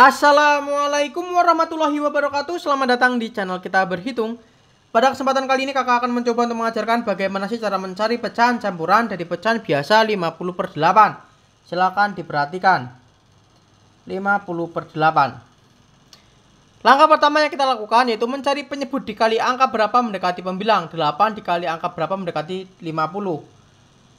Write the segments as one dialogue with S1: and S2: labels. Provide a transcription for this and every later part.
S1: Assalamualaikum warahmatullahi wabarakatuh Selamat datang di channel kita berhitung Pada kesempatan kali ini kakak akan mencoba untuk mengajarkan Bagaimana sih cara mencari pecahan campuran dari pecahan biasa 50 per 8 Silahkan diperhatikan 50 per 8 Langkah pertama yang kita lakukan yaitu mencari penyebut dikali angka berapa mendekati pembilang 8 dikali angka berapa mendekati 50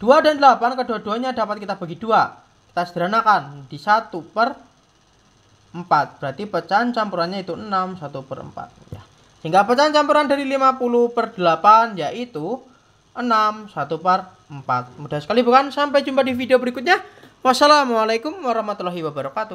S1: 2 dan 8 kedua-duanya dapat kita bagi 2 Kita sederhanakan di 1 per 4. Berarti pecahan campurannya itu 6, 1 per 4. Ya. Sehingga pecahan campuran dari 50 per 8 yaitu 6, 1 per 4. Mudah sekali bukan? Sampai jumpa di video berikutnya. Wassalamualaikum warahmatullahi wabarakatuh.